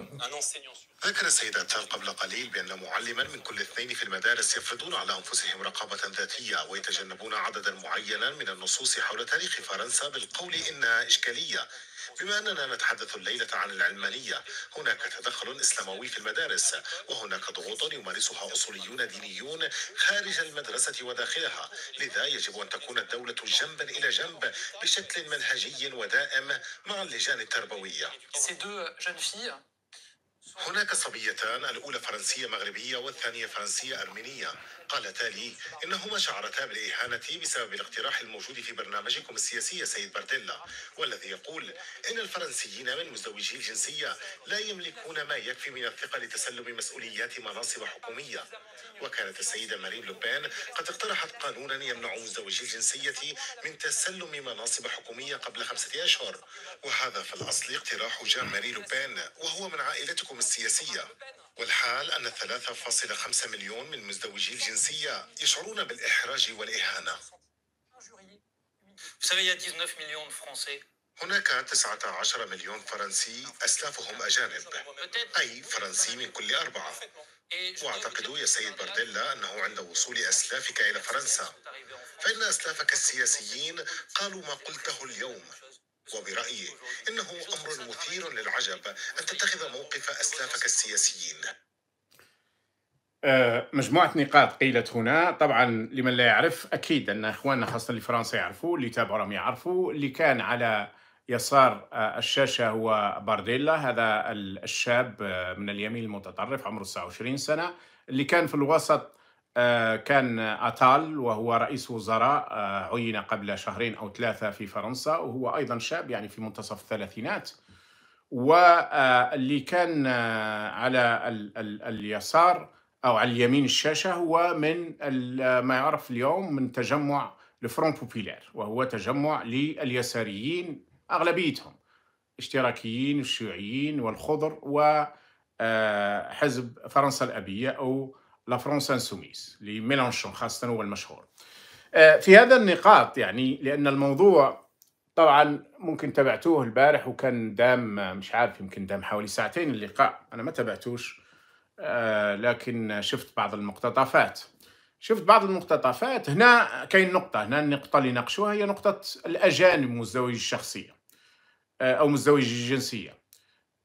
أمم. أمم. ذكر السيد قبل قليل بأن معلما من كل اثنين في المدارس يفرضون على أنفسهم رقابة ذاتية ويتجنبون عددا معينا من النصوص حول تاريخ فرنسا بالقول إنها إشكالية بما أننا نتحدث الليلة عن العلمانية هناك تدخل إسلاموي في المدارس وهناك ضغوط يمارسها أصوليون دينيون خارج المدرسة وداخلها لذا يجب أن تكون الدولة جنبا إلى جنب بشكل منهجي ودائم مع اللجان التربوية هناك صبيتان الأولى فرنسية مغربية والثانية فرنسية أرمينية قالتا لي إنهما شعرتا بالإهانة بسبب الاقتراح الموجود في برنامجكم السياسي سيد بارتيلا والذي يقول إن الفرنسيين من مزدوجي الجنسية لا يملكون ما يكفي من الثقة لتسلم مسؤوليات مناصب حكومية وكانت السيدة مارين لوبان قد اقترحت قانونا يمنع مزدوجي الجنسية من تسلم مناصب حكومية قبل خمسة أشهر وهذا في الأصل اقتراح جان ماري لوبان وهو من عائلتكم السياسية والحال أن 3.5 مليون من مزدوجي الجنسية يشعرون بالإحراج والإهانة هناك 19 مليون فرنسي أسلافهم أجانب أي فرنسي من كل أربعة وأعتقد يا سيد بارديلا أنه عند وصول أسلافك إلى فرنسا فإن أسلافك السياسيين قالوا ما قلته اليوم وبرأيي إنه أمر مثير للعجب أن تتخذ موقف أسلافك السياسيين آه، مجموعة نقاط قيلت هنا طبعا لمن لا يعرف أكيد أن إخواننا خاصة اللي فرنسا يعرفوا اللي تابعوا يعرفوا اللي كان على يسار آه، الشاشة هو بارديلا هذا الشاب آه، من اليمين المتطرف عمره 29 سنة اللي كان في الوسط آه، كان أتال وهو رئيس وزراء آه، عين قبل شهرين أو ثلاثة في فرنسا وهو أيضا شاب يعني في منتصف الثلاثينات واللي آه، كان على اليسار أو على اليمين الشاشة هو من ما يعرف اليوم من تجمع الفرون بوبيلير وهو تجمع لليساريين أغلبيتهم الاشتراكيين الشيوعيين والخضر وحزب فرنسا الأبية أو لا فرونس انسوميس لميلانشون خاصة هو المشهور آه، في هذا النقاط يعني لأن الموضوع طبعا ممكن تابعتوه البارح وكان دام مش عارف يمكن دام حوالي ساعتين اللقاء أنا ما تابعتوش آه، لكن شفت بعض المقتطفات شفت بعض المقتطفات هنا كاين نقطة هنا النقطة اللي ناقشوها هي نقطة الأجانب مزدوجي الشخصية آه، أو مزدوجي الجنسية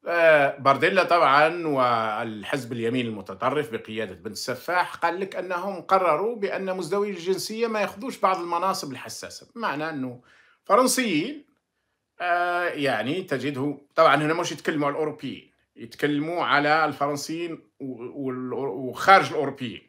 آه، بارديلا طبعا والحزب اليمين المتطرف بقيادة بن السفاح قال لك أنهم قرروا بأن مزدوي الجنسية ما يأخذوش بعض المناصب الحساسة بمعنى أنه فرنسيين آه، يعني تجده طبعا هنا مش يتكلموا على الأوروبيين يتكلموا على الفرنسيين وخارج الأوروبيين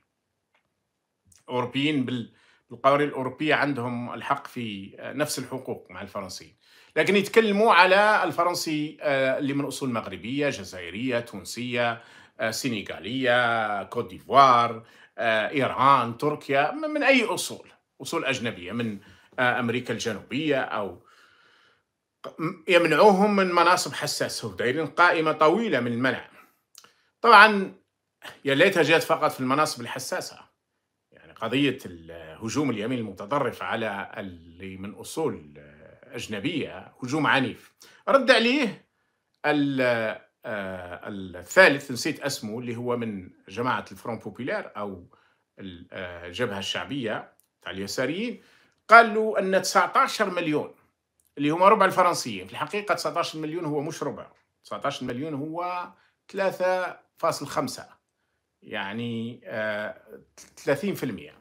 الأوروبيين بالقوانين الأوروبية عندهم الحق في نفس الحقوق مع الفرنسيين لكن يتكلموا على الفرنسي آه، اللي من أصول مغربية جزائرية تونسية آه، سنغاليه كوت ديفوار آه، إيران تركيا من أي أصول أصول أجنبية من أمريكا الجنوبية أو يمنعوهم من مناصب حساسة ودايرين قائمة طويلة من المنع طبعا يا ليتها جات فقط في المناصب الحساسة يعني قضية هجوم اليمين المتطرف على اللي من أصول أجنبية هجوم عنيف رد عليه آه، الثالث نسيت اسمه اللي هو من جماعة الفرون بوبيلار أو آه، الجبهة الشعبية تاع اليساريين قال له أن 19 مليون اللي هما ربع الفرنسيين في الحقيقة 19 مليون هو مش ربع 19 مليون هو 3.5 يعني 30% آه،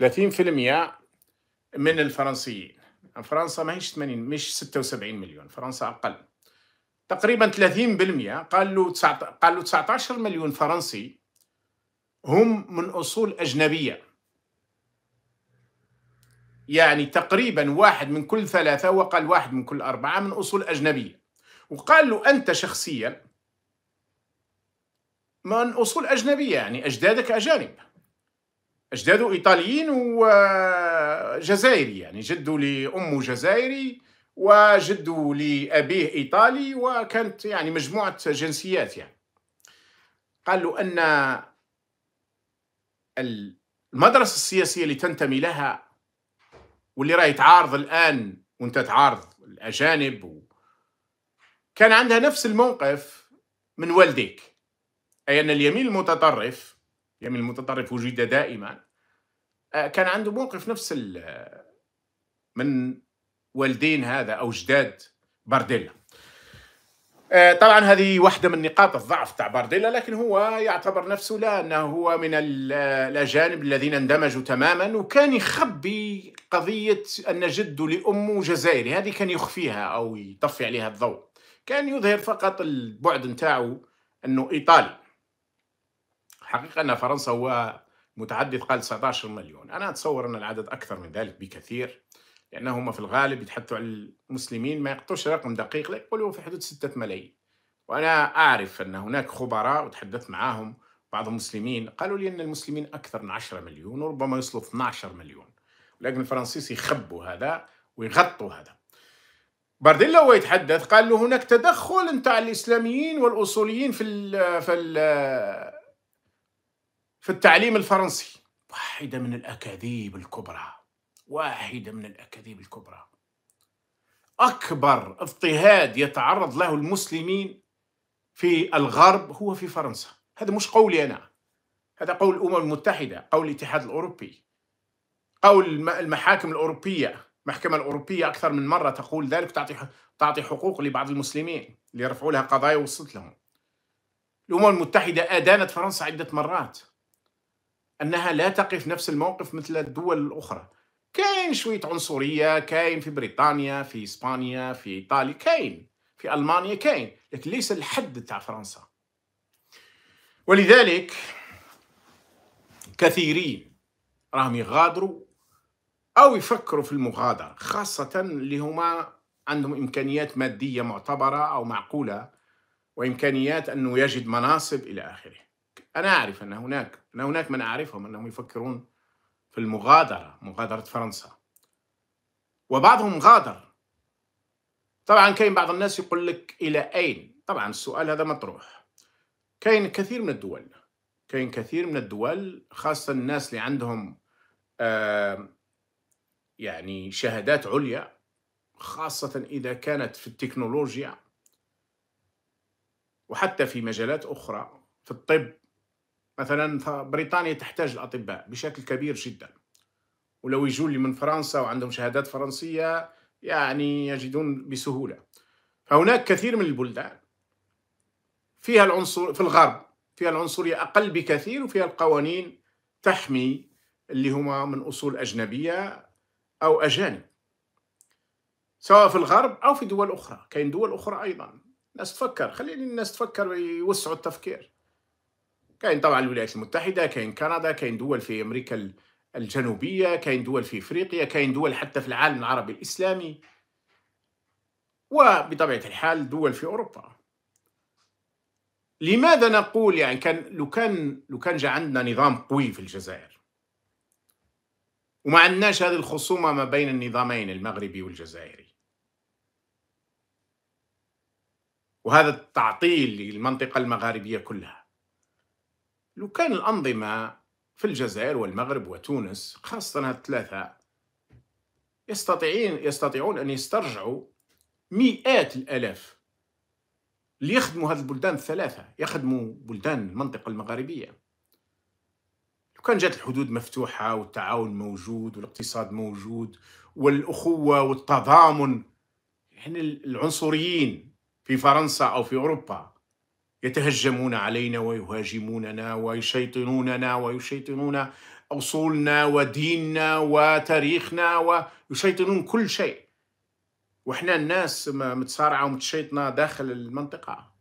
30% من الفرنسيين فرنسا ما هيش 80 مش 76 مليون فرنسا اقل تقريبا 30% قال له قال له 19 مليون فرنسي هم من اصول اجنبيه يعني تقريبا واحد من كل ثلاثه وقال واحد من كل اربعه من اصول اجنبيه وقال له انت شخصيا من اصول اجنبيه يعني اجدادك اجانب اجداده ايطاليين وجزائري يعني جده لامه جزائري وجده لابيه ايطالي وكانت يعني مجموعه جنسيات يعني قال له ان المدرسه السياسيه اللي تنتمي لها واللي راهي تعارض الان وانت تعارض الاجانب و... كان عندها نفس الموقف من والديك اي ان اليمين المتطرف يعني المتطرف وجد دائما آه، كان عنده موقف نفس من والدين هذا او جداد بارديلا آه، طبعا هذه واحده من نقاط الضعف تاع بارديلا لكن هو يعتبر نفسه لا انه هو من الاجانب الذين اندمجوا تماما وكان يخبي قضيه ان جده لامه جزائري هذه كان يخفيها او يطفي عليها الضوء كان يظهر فقط البعد نتاعو انه ايطالي الحقيقه ان فرنسا هو متعدد قال 19 مليون انا اتصور ان العدد اكثر من ذلك بكثير لانهم في الغالب يتحدثوا عن المسلمين ما يقطوش رقم دقيق لا يقولوا في حدود 6 ملايين وانا اعرف ان هناك خبراء وتحدثت معاهم بعض المسلمين قالوا لي ان المسلمين اكثر من 10 مليون وربما يصلوا 12 مليون ولكن الفرنسيس يخبوا هذا ويغطوا هذا بارديلا هو يتحدث قال له هناك تدخل نتاع الاسلاميين والاصوليين في الـ في الـ في التعليم الفرنسي واحدة من الأكاذيب الكبرى واحدة من الأكاذيب الكبرى أكبر اضطهاد يتعرض له المسلمين في الغرب هو في فرنسا هذا مش قولي أنا هذا قول الأمم المتحدة قول الاتحاد الأوروبي قول المحاكم الأوروبية المحكمة الأوروبية أكثر من مرة تقول ذلك تعطي تعطي حقوق لبعض المسلمين اللي يرفعوا لها قضايا وصلت لهم الأمم المتحدة آدانت فرنسا عدة مرات انها لا تقف نفس الموقف مثل الدول الاخرى كاين شويه عنصريه كاين في بريطانيا في اسبانيا في ايطاليا كاين في المانيا كاين لكن ليس الحد تاع فرنسا ولذلك كثيرين راهم يغادروا او يفكروا في المغادره خاصه اللي هما عندهم امكانيات ماديه معتبره او معقوله وامكانيات انه يجد مناصب الى اخره أنا أعرف أن هناك أن هناك من أعرفهم أنهم يفكرون في المغادرة مغادرة فرنسا وبعضهم غادر طبعا كاين بعض الناس يقول لك إلى أين طبعا السؤال هذا مطروح كاين كثير من الدول كاين كثير من الدول خاصة الناس اللي عندهم آه يعني شهادات عليا خاصة إذا كانت في التكنولوجيا وحتى في مجالات أخرى في الطب مثلا بريطانيا تحتاج الاطباء بشكل كبير جدا ولو يجوا لي من فرنسا وعندهم شهادات فرنسيه يعني يجدون بسهوله فهناك كثير من البلدان فيها العنصر في الغرب فيها العنصريه اقل بكثير وفيها القوانين تحمي اللي هما من اصول اجنبيه او اجانب سواء في الغرب او في دول اخرى كاين دول اخرى ايضا الناس تفكر خليني الناس تفكر ويوسعوا التفكير كاين طبعا الولايات المتحده كاين كندا كاين دول في امريكا الجنوبيه كاين دول في افريقيا كاين دول حتى في العالم العربي الاسلامي وبطبيعه الحال دول في اوروبا لماذا نقول يعني كان لو كان لو كان جا عندنا نظام قوي في الجزائر وما عندناش هذه الخصومه ما بين النظامين المغربي والجزائري وهذا التعطيل للمنطقه المغاربيه كلها لو كان الأنظمة في الجزائر والمغرب وتونس خاصة الثلاثة يستطيعين يستطيعون أن يسترجعوا مئات الآلاف ليخدموا هذه البلدان الثلاثة يخدموا بلدان المنطقة المغاربية لو كان جات الحدود مفتوحة والتعاون موجود والاقتصاد موجود والأخوة والتضامن يعني العنصريين في فرنسا أو في أوروبا يتهجمون علينا ويهاجموننا ويشيطنوننا ويشيطنون أصولنا وديننا وتاريخنا ويشيطنون كل شيء وإحنا الناس متصارعة ومتشيطنة داخل المنطقة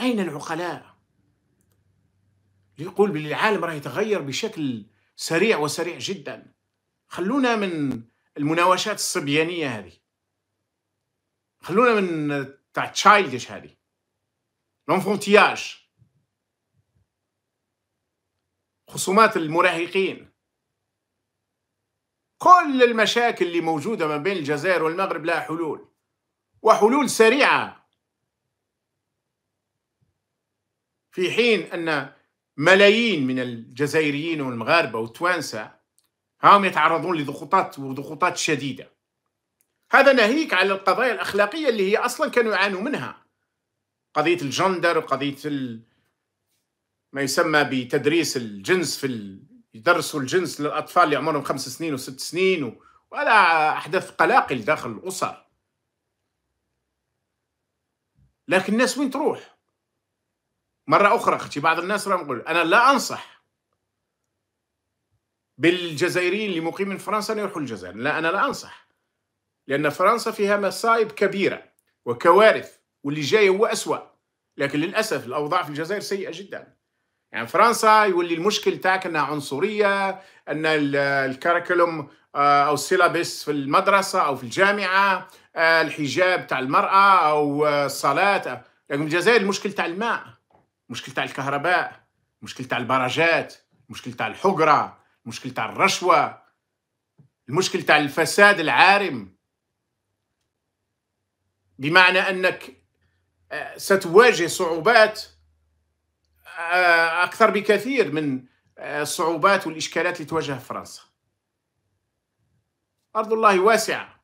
أين العقلاء؟ يقول بالعالم راه يتغير بشكل سريع وسريع جدا خلونا من المناوشات الصبيانية هذه خلونا من تاع تشايلدش هذه لونفونتياج خصومات المراهقين كل المشاكل اللي موجودة ما بين الجزائر والمغرب لها حلول وحلول سريعة في حين أن ملايين من الجزائريين والمغاربة والتوانسة هم يتعرضون لضغوطات وضغوطات شديدة هذا ناهيك على القضايا الأخلاقية اللي هي أصلا كانوا يعانوا منها قضية الجندر وقضية ال... ما يسمى بتدريس الجنس في ال... يدرسوا الجنس للأطفال اللي عمرهم خمس سنين وست سنين و... ولا قلاقل داخل الأسر لكن الناس وين تروح مرة أخرى أختي بعض الناس راهم يقول أنا لا أنصح بالجزائريين اللي مقيمين في فرنسا أن يروحوا الجزائر لا أنا لا أنصح لأن فرنسا فيها مصايب كبيرة وكوارث واللي جاي هو أسوأ لكن للأسف الأوضاع في الجزائر سيئة جدا يعني فرنسا يولي المشكل تاعك أنها عنصرية أن الكاريكولوم آه، أو السيلابس في المدرسة أو في الجامعة آه، الحجاب تاع المرأة أو آه، الصلاة لكن الجزائر المشكل تاع الماء مشكل تاع الكهرباء مشكل تاع البراجات مشكل تاع الحقرة مشكل تاع الرشوة المشكل تاع الفساد العارم بمعنى أنك ستواجه صعوبات آه، اكثر بكثير من الصعوبات آه، والاشكالات اللي تواجهها فرنسا ارض الله واسعه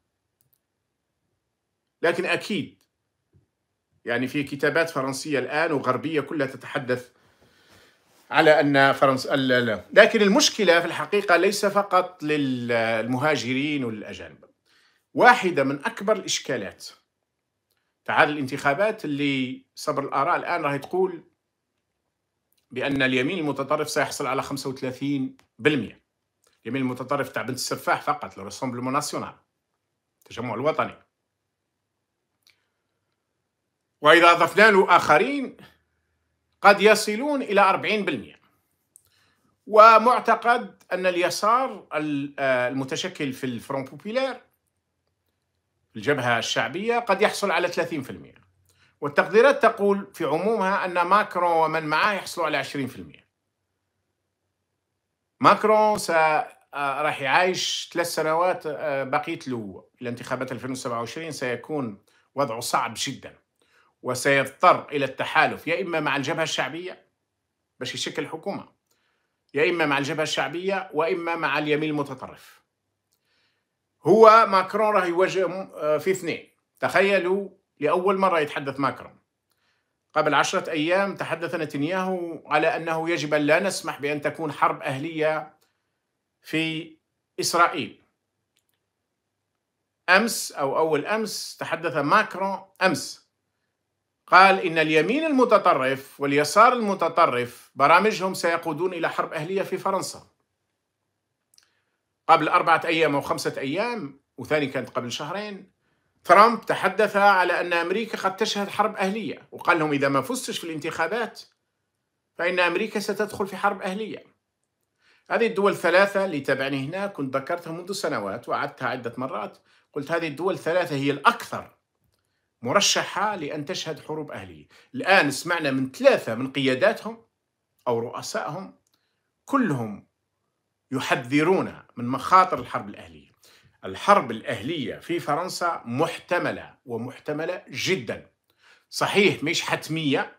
لكن اكيد يعني في كتابات فرنسيه الان وغربيه كلها تتحدث على ان فرنسا لا لا لكن المشكله في الحقيقه ليس فقط للمهاجرين والاجانب واحده من اكبر الاشكالات فهذه الانتخابات اللي صبر الآراء الآن راهي تقول بأن اليمين المتطرف سيحصل على 35% اليمين المتطرف تاع بنت السفاح فقط لو ريسومبلمون ناسيونال التجمع الوطني وإذا أضفنا له آخرين قد يصلون إلى 40% ومعتقد أن اليسار آه، المتشكل في الفرون بوبيلير الجبهة الشعبية قد يحصل على 30% والتقديرات تقول في عمومها أن ماكرون ومن معاه يحصلوا على 20% ماكرون س آه، راح يعيش ثلاث سنوات آه، بقية له الانتخابات 2027 سيكون وضعه صعب جدا وسيضطر إلى التحالف يا إما مع الجبهة الشعبية باش يشكل حكومة يا إما مع الجبهة الشعبية وإما مع اليمين المتطرف هو ماكرون راه يواجه في اثنين تخيلوا لأول مرة يتحدث ماكرون قبل عشرة أيام تحدث نتنياهو على أنه يجب أن لا نسمح بأن تكون حرب أهلية في إسرائيل أمس أو أول أمس تحدث ماكرون أمس قال إن اليمين المتطرف واليسار المتطرف برامجهم سيقودون إلى حرب أهلية في فرنسا قبل أربعة أيام أو خمسة أيام وثاني كانت قبل شهرين ترامب تحدث على أن أمريكا قد تشهد حرب أهلية وقال لهم إذا ما فزتش في الانتخابات فإن أمريكا ستدخل في حرب أهلية هذه الدول الثلاثة اللي تابعني هنا كنت ذكرتها منذ سنوات وأعدتها عدة مرات قلت هذه الدول الثلاثة هي الأكثر مرشحة لأن تشهد حروب أهلية الآن سمعنا من ثلاثة من قياداتهم أو رؤسائهم كلهم يحذرون من مخاطر الحرب الأهلية الحرب الأهلية في فرنسا محتملة ومحتملة جدا صحيح مش حتمية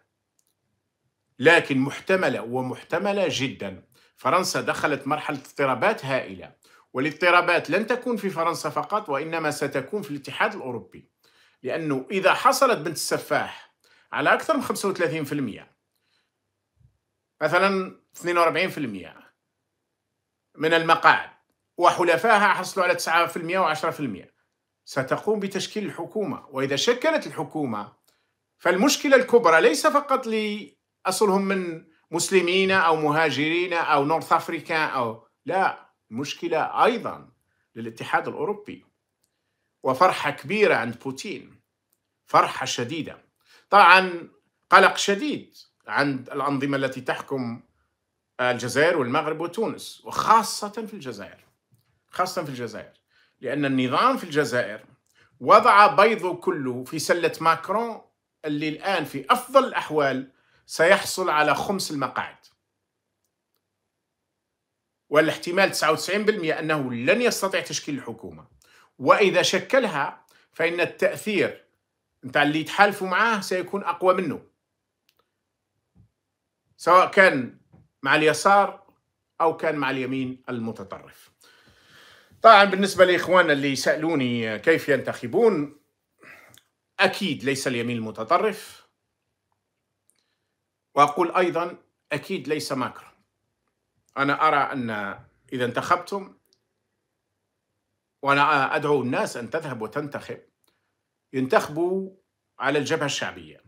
لكن محتملة ومحتملة جدا فرنسا دخلت مرحلة اضطرابات هائلة والاضطرابات لن تكون في فرنسا فقط وإنما ستكون في الاتحاد الأوروبي لأنه إذا حصلت بنت السفاح على أكثر من 35% مثلا 42% من المقاعد وحلفائها حصلوا على 9% و10% ستقوم بتشكيل الحكومة وإذا شكلت الحكومة فالمشكلة الكبرى ليس فقط لأصلهم من مسلمين أو مهاجرين أو نورث أفريكا أو لا المشكلة أيضا للاتحاد الأوروبي وفرحة كبيرة عند بوتين فرحة شديدة طبعا قلق شديد عند الأنظمة التي تحكم الجزائر والمغرب وتونس وخاصة في الجزائر خاصة في الجزائر لأن النظام في الجزائر وضع بيضه كله في سلة ماكرون اللي الآن في أفضل الأحوال سيحصل على خمس المقاعد والاحتمال 99% أنه لن يستطيع تشكيل الحكومة وإذا شكلها فإن التأثير نتاع اللي يتحالفوا معاه سيكون أقوى منه سواء كان مع اليسار او كان مع اليمين المتطرف. طبعا بالنسبه لاخواننا اللي سالوني كيف ينتخبون اكيد ليس اليمين المتطرف واقول ايضا اكيد ليس ماكرون. انا ارى ان اذا انتخبتم وانا ادعو الناس ان تذهب وتنتخب ينتخبوا على الجبهه الشعبيه.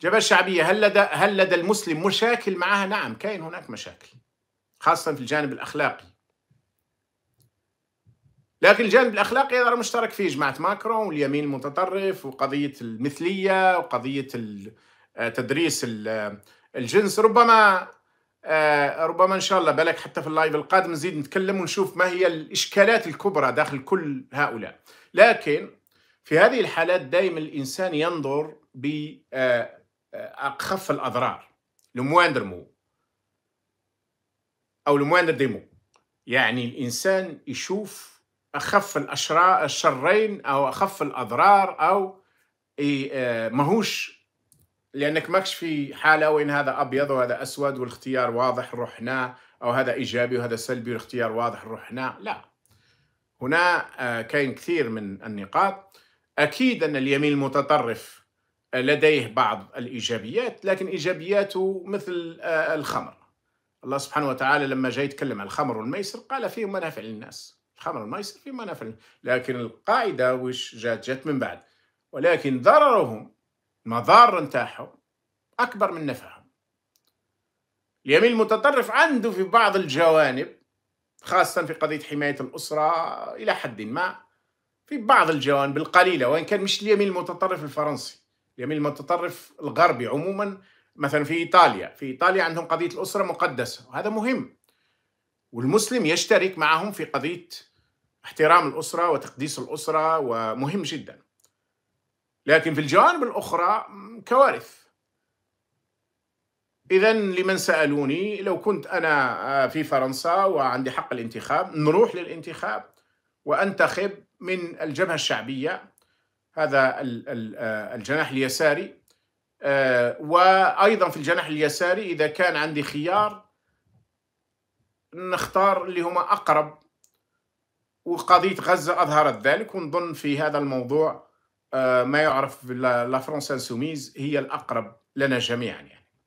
الجبهة الشعبية هل لدى هل لدى المسلم مشاكل معها؟ نعم كاين هناك مشاكل خاصة في الجانب الأخلاقي لكن الجانب الأخلاقي هذا مشترك فيه جماعة ماكرون واليمين المتطرف وقضية المثلية وقضية آه، تدريس آه، الجنس ربما آه، ربما إن شاء الله بالك حتى في اللايف القادم نزيد نتكلم ونشوف ما هي الإشكالات الكبرى داخل كل هؤلاء لكن في هذه الحالات دائما الإنسان ينظر ب اخف الاضرار لو مواندر مو او لو مواندر ديمو يعني الانسان يشوف اخف الاشرار الشرين او اخف الاضرار او آه، ماهوش لانك ماكش في حاله وين هذا ابيض وهذا اسود والاختيار واضح نروح هنا او هذا ايجابي وهذا سلبي والاختيار واضح نروح هنا لا هنا آه، كاين كثير من النقاط اكيد ان اليمين المتطرف لديه بعض الايجابيات لكن ايجابياته مثل آه، الخمر الله سبحانه وتعالى لما جاء يتكلم عن الخمر والميسر قال فيه منافع للناس الخمر والميسر فيه منافع لكن القاعده وش جات جات من بعد ولكن ضررهم المضار نتاعهم اكبر من نفعهم اليمين المتطرف عنده في بعض الجوانب خاصة في قضية حماية الأسرة إلى حد ما في بعض الجوانب القليلة وإن كان مش اليمين المتطرف الفرنسي اليمين المتطرف الغربي عموما مثلا في ايطاليا في ايطاليا عندهم قضيه الاسره مقدسه وهذا مهم والمسلم يشترك معهم في قضيه احترام الاسره وتقديس الاسره ومهم جدا لكن في الجوانب الاخرى كوارث اذا لمن سالوني لو كنت انا آه، في فرنسا وعندي حق الانتخاب نروح للانتخاب وانتخب من الجبهه الشعبيه هذا آه، الجناح اليساري آه، وأيضا في الجناح اليساري إذا كان عندي خيار نختار اللي هما أقرب وقضية غزة أظهرت ذلك ونظن في هذا الموضوع آه، ما يعرف بلا فرونس سوميز هي الأقرب لنا جميعا يعني.